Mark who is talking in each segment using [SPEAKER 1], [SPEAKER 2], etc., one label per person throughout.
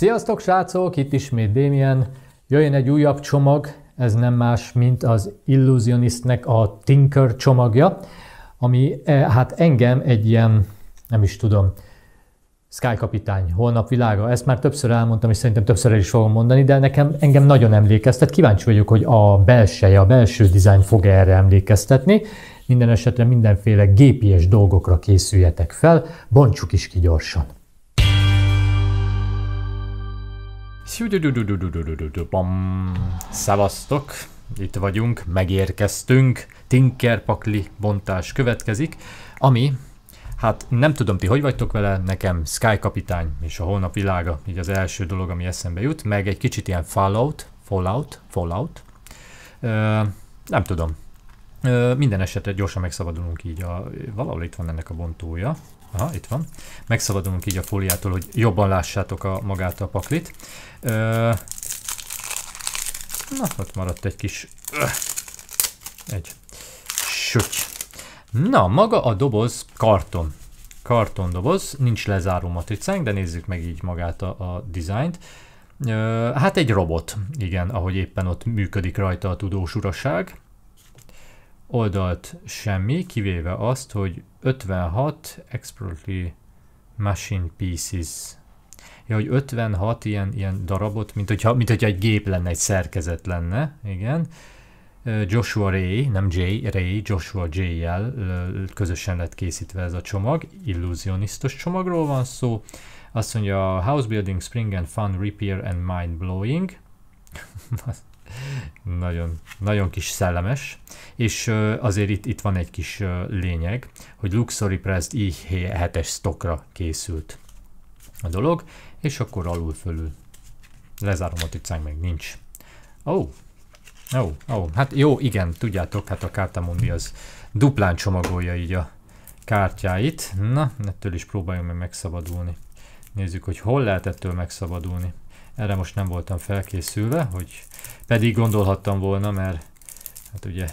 [SPEAKER 1] Sziasztok srácok, itt ismét Damien. Jöjjön egy újabb csomag, ez nem más, mint az Illusionistnek a Tinker csomagja, ami e, hát engem egy ilyen, nem is tudom, Sky kapitány, holnap világa, ezt már többször elmondtam, és szerintem többször el is fogom mondani, de nekem engem nagyon emlékeztet, kíváncsi vagyok, hogy a belseje, a belső dizájn fog -e erre emlékeztetni, minden esetre mindenféle gépies dolgokra készüljetek fel, bontsuk is ki gyorsan. Szavaztok, itt vagyunk, megérkeztünk, Tinkerpakli bontás következik, ami, hát nem tudom ti hogy vagytok vele, nekem Sky Kapitány és a Holnap Világa, így az első dolog, ami eszembe jut, meg egy kicsit ilyen Fallout, Fallout, Fallout, Ö, nem tudom, Ö, minden esetre gyorsan megszabadulunk így, a, valahol itt van ennek a bontója, Aha, itt van. Megszabadulunk így a fóliától, hogy jobban lássátok a, magát a paklit. Ö, na, ott maradt egy kis... Ö, egy süty. Na, maga a doboz karton. Kartondoboz, nincs lezáró matricánk, de nézzük meg így magát a, a dizájnt. Hát egy robot, igen, ahogy éppen ott működik rajta a tudós uraság oldalt semmi, kivéve azt, hogy 56 exploratory machine pieces. Ja, hogy 56 ilyen, ilyen darabot, mint hogyha, mint hogyha egy gép lenne, egy szerkezet lenne, igen. Joshua Ray, nem J, Ray, Joshua J-jel közösen lett készítve ez a csomag, illúzionisztos csomagról van szó. Azt mondja, House Building, Spring and Fun, Repair and Mind Blowing. nagyon, nagyon kis szellemes, és azért itt, itt van egy kis lényeg, hogy Luxury Pressed i7-es stokra készült a dolog, és akkor alul fölül lezárom a ticánk, meg nincs. Ó, oh. ó, oh, ó, oh. hát jó, igen, tudjátok, hát a Kártamundi az duplán csomagolja így a kártyáit. Na, ettől is próbáljunk meg megszabadulni. Nézzük, hogy hol lehet ettől megszabadulni. Erre most nem voltam felkészülve, hogy pedig gondolhattam volna, mert hát ugye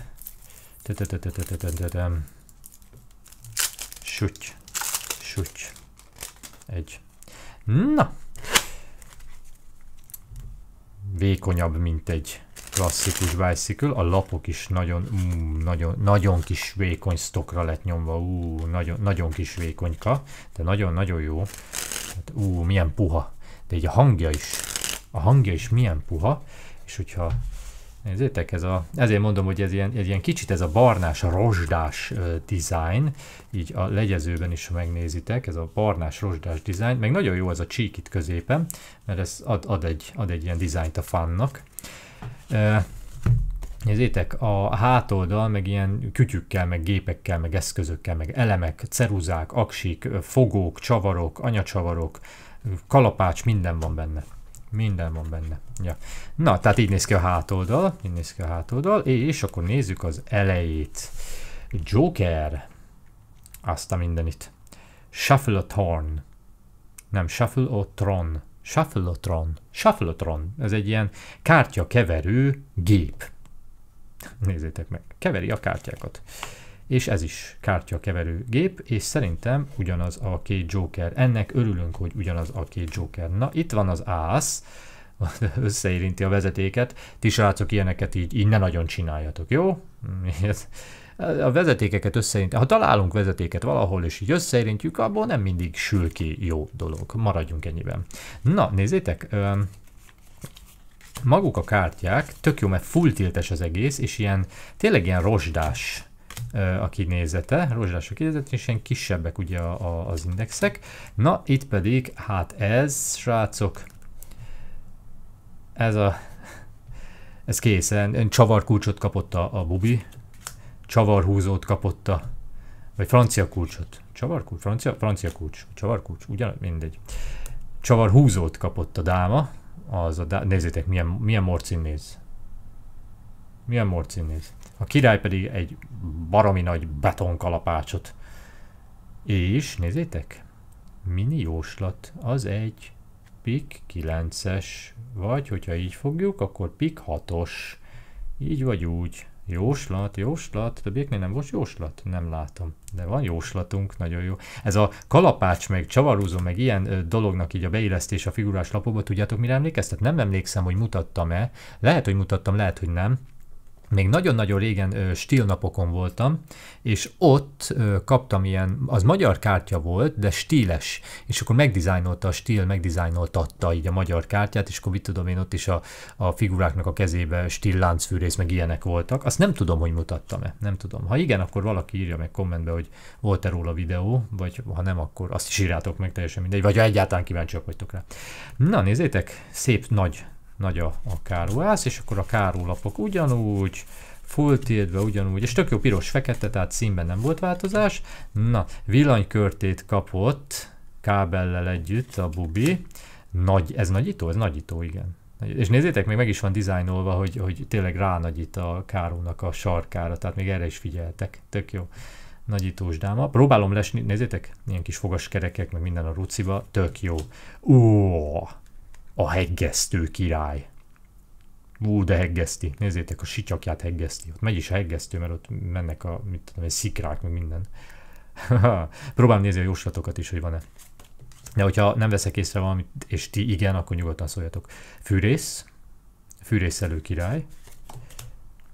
[SPEAKER 1] tetetetetetetetetem süty süty egy. Na! Vékonyabb, mint egy klasszikus bicycle, a lapok is nagyon, mm, nagyon, nagyon kis vékony stokra lett nyomva, ú, nagyon, nagyon kis vékonyka, de nagyon-nagyon jó. Hát, ú, milyen puha, de egy a hangja is a hangja is milyen puha, és hogyha Nézzétek, ez a, ezért mondom, hogy ez ilyen, ez ilyen kicsit ez a barnás, a rozsdás design, így a legyezőben is, ha megnézitek, ez a barnás, rozsdás design, meg nagyon jó ez a csík itt középen, mert ez ad, ad, egy, ad egy ilyen dizájnt a fannak. Uh, Nézzétek, a hátoldal meg ilyen kütyükkel, meg gépekkel, meg eszközökkel, meg elemek, ceruzák, aksik, fogók, csavarok, anyacsavarok, kalapács, minden van benne. Minden van benne. Ja. Na, tehát így néz ki a hátoldal, így néz ki a hátoldal, és akkor nézzük az elejét. Joker. Azt a mindenit. Shuffle Thorn. Nem, Shuffle a Tron. Shuffle Tron. Shuffle Tron. Ez egy ilyen kártya keverő gép. Nézzétek meg. Keveri a kártyákat és ez is kártyakeverő gép, és szerintem ugyanaz a két Joker. Ennek örülünk, hogy ugyanaz a két Joker. Na, itt van az ász, összeérinti a vezetéket. Ti srácok ilyeneket így, így ne nagyon csináljatok, jó? A vezetékeket összeérint. Ha találunk vezetéket valahol, és így összeérintjük, abból nem mindig sül ki jó dolog. Maradjunk ennyiben. Na, nézzétek! Maguk a kártyák, tök jó, mert full tiltes az egész, és ilyen, tényleg ilyen rozsdás a kinézete, rózsás a kinézet, és ilyen kisebbek ugye a, a, az indexek. Na, itt pedig, hát ez, srácok, ez a, ez készen, csavarkulcsot kapott a, a bubi, csavarhúzót kapott a, vagy francia kulcsot, csavarkulcs, francia, francia kulcs, csavarkulcs, ugyan, mindegy. Csavarhúzót kapott a dáma, az a dá... nézzétek milyen, milyen morcin néz. Milyen morcin néz. A király pedig egy baromi nagy betonkalapácsot. És nézzétek, mini jóslat, az egy pik 9-es, vagy hogyha így fogjuk, akkor pik 6-os. Így vagy úgy. Jóslat, jóslat, többieknél nem volt jóslat? Nem látom. De van jóslatunk, nagyon jó. Ez a kalapács, meg csavarúzó, meg ilyen ö, dolognak így a beillesztés a figurás lapokba, tudjátok mire emlékeztet? Nem emlékszem, hogy mutattam-e. Lehet, hogy mutattam, lehet, hogy nem még nagyon-nagyon régen stílnapokon voltam, és ott kaptam ilyen, az magyar kártya volt, de stíles, és akkor megdizájnolta a stíl, megdizájnoltatta így a magyar kártyát, és akkor mit tudom én, ott is a, a figuráknak a kezébe stíl láncfűrész, meg ilyenek voltak. Azt nem tudom, hogy mutattam-e, nem tudom. Ha igen, akkor valaki írja meg kommentbe, hogy volt-e róla videó, vagy ha nem, akkor azt is írjátok meg, teljesen mindegy, vagy ha egyáltalán kíváncsiak vagytok rá. Na, nézzétek, szép nagy nagy a, a károlász, és akkor a kárólapok ugyanúgy, full ugyanúgy, és tök jó piros-fekete, tehát színben nem volt változás. Na, villanykörtét kapott kábellel együtt a bubi. Nagy, ez nagyító? Ez nagyító, igen. És nézzétek, még meg is van dizájnolva, hogy, hogy tényleg ránagyít a kárónak a sarkára, tehát még erre is figyeltek. Tök jó. Nagyítós dáma. Próbálom lesni, nézzétek, ilyen kis fogaskerekek, meg minden a ruciba. Tök jó. Ó, a heggesztő király. Ú, de heggeszti. Nézzétek, a sityakját heggeszti. Ott megy is a heggesztő, mert ott mennek a mit tudom, a szikrák, meg minden. Próbálom nézni a jóslatokat is, hogy van-e. De hogyha nem veszek észre valamit, és ti igen, akkor nyugodtan szóljatok. Fűrész. Fűrészelő király.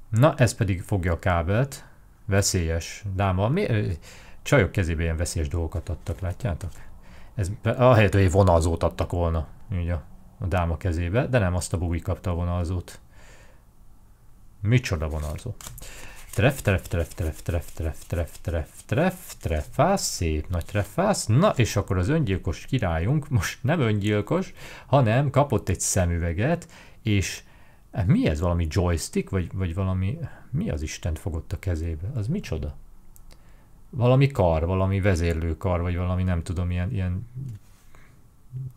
[SPEAKER 1] Na, ez pedig fogja a kábelt. Veszélyes. Dáma, mi? Csajok kezébe ilyen veszélyes dolgokat adtak, látjátok? Ez ahelyett, hogy egy vonalzót adtak volna. Ugye? a dáma kezébe, de nem azt a bubi kapta a vonalzót. Micsoda vonalzó. Tref, tref, tref, tref, tref, tref, tref, tref, tref, trefász, szép nagy trefász. Na, és akkor az öngyilkos királyunk most nem öngyilkos, hanem kapott egy szemüveget, és e, mi ez, valami joystick, vagy, vagy valami, mi az Isten fogott a kezébe? Az micsoda? Valami kar, valami vezérlőkar, vagy valami nem tudom, ilyen, ilyen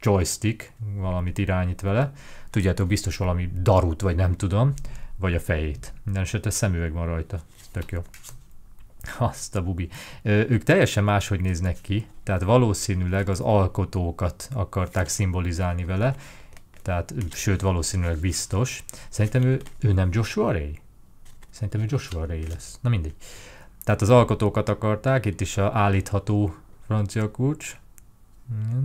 [SPEAKER 1] joystick, valamit irányít vele. Tudjátok, biztos valami darut, vagy nem tudom, vagy a fejét. Minden esetre szemüveg van rajta, tök jó. Azt a bubi. Ők teljesen máshogy néznek ki, tehát valószínűleg az alkotókat akarták szimbolizálni vele, tehát, sőt, valószínűleg biztos. Szerintem ő, ő nem Joshua Ray? Szerintem ő Joshua Ray lesz. Na mindegy. Tehát az alkotókat akarták, itt is a állítható francia kulcs. Mm.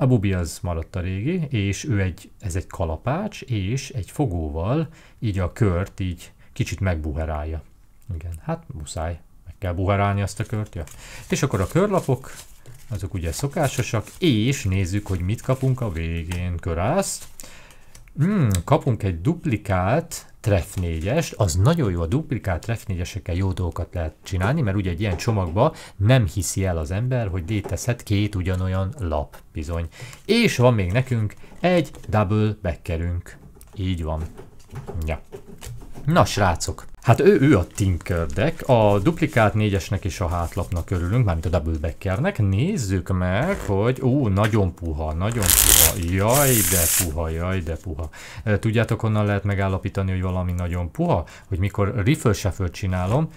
[SPEAKER 1] A bubi az maradt a régi, és ő egy, ez egy kalapács, és egy fogóval így a kört így kicsit megbuherálja. Igen, hát muszáj, meg kell buherálni azt a kört, ja. És akkor a körlapok, azok ugye szokásosak, és nézzük, hogy mit kapunk a végén. Körászt. Hmm, kapunk egy duplikát tref 4 az nagyon jó, a duplikált tref 4 jó dolgokat lehet csinálni, mert ugye egy ilyen csomagba nem hiszi el az ember, hogy létezhet két ugyanolyan lap bizony. És van még nekünk egy double backerünk. Így van. Ja. Na srácok, Hát ő, ő a Tinker Deck, a duplikát négyesnek és a hátlapnak örülünk, mármint a Double Backernek. Nézzük meg, hogy ó, nagyon puha, nagyon puha, jaj de puha, jaj de puha. Tudjátok honnan lehet megállapítani, hogy valami nagyon puha? Hogy mikor riffle shuffle csinálom,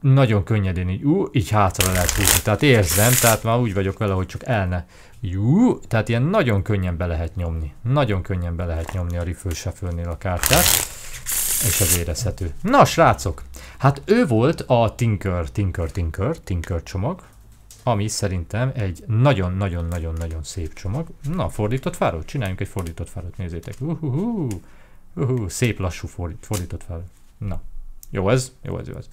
[SPEAKER 1] nagyon könnyedén így, ú, így hátra lehet húzni. Tehát érzem, tehát már úgy vagyok vele, hogy csak el ne. Jú, tehát ilyen nagyon könnyen be lehet nyomni. Nagyon könnyen be lehet nyomni a riffle shuffle a kártyát. És ez érezhető. Na, srácok! Hát ő volt a Tinker, Tinker, Tinker, Tinker csomag, ami szerintem egy nagyon-nagyon-nagyon-nagyon szép csomag. Na, fordított fáról? csináljunk egy fordított fáról, nézzétek. Uhuhu, uhuhu, szép lassú fordít, fordított fáról. Na, jó ez, jó ez, jó ez.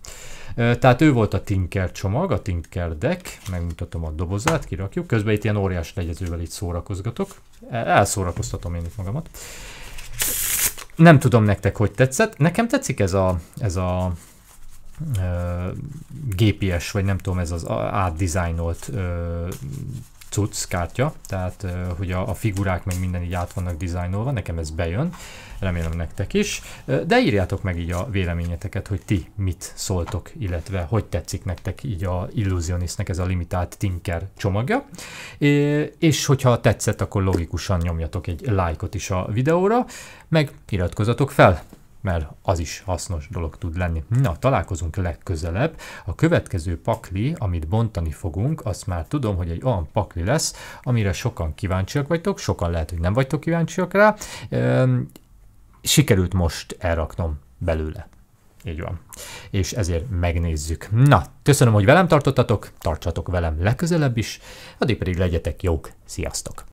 [SPEAKER 1] Tehát ő volt a Tinker csomag, a Tinker deck, megmutatom a dobozát, kirakjuk. Közben itt ilyen óriás legyezővel itt szórakozgatok. E, elszórakoztatom én itt magamat nem tudom nektek, hogy tetszett. Nekem tetszik ez a, ez a ö, gépies, vagy nem tudom, ez az átdizájnolt ö, cucc kártya, tehát hogy a, a figurák meg minden így át vannak dizájnolva, nekem ez bejön, remélem nektek is, de írjátok meg így a véleményeteket, hogy ti mit szóltok, illetve hogy tetszik nektek így a Illusionistnek ez a limitált Tinker csomagja, és hogyha tetszett, akkor logikusan nyomjatok egy lájkot is a videóra, meg iratkozatok fel, mert az is hasznos dolog tud lenni. Na, találkozunk legközelebb. A következő pakli, amit bontani fogunk, azt már tudom, hogy egy olyan pakli lesz, amire sokan kíváncsiak vagytok, sokan lehet, hogy nem vagytok kíváncsiak rá. Sikerült most elraknom belőle. Így van. És ezért megnézzük. Na, köszönöm, hogy velem tartottatok, tartsatok velem legközelebb is, addig pedig legyetek jók, sziasztok!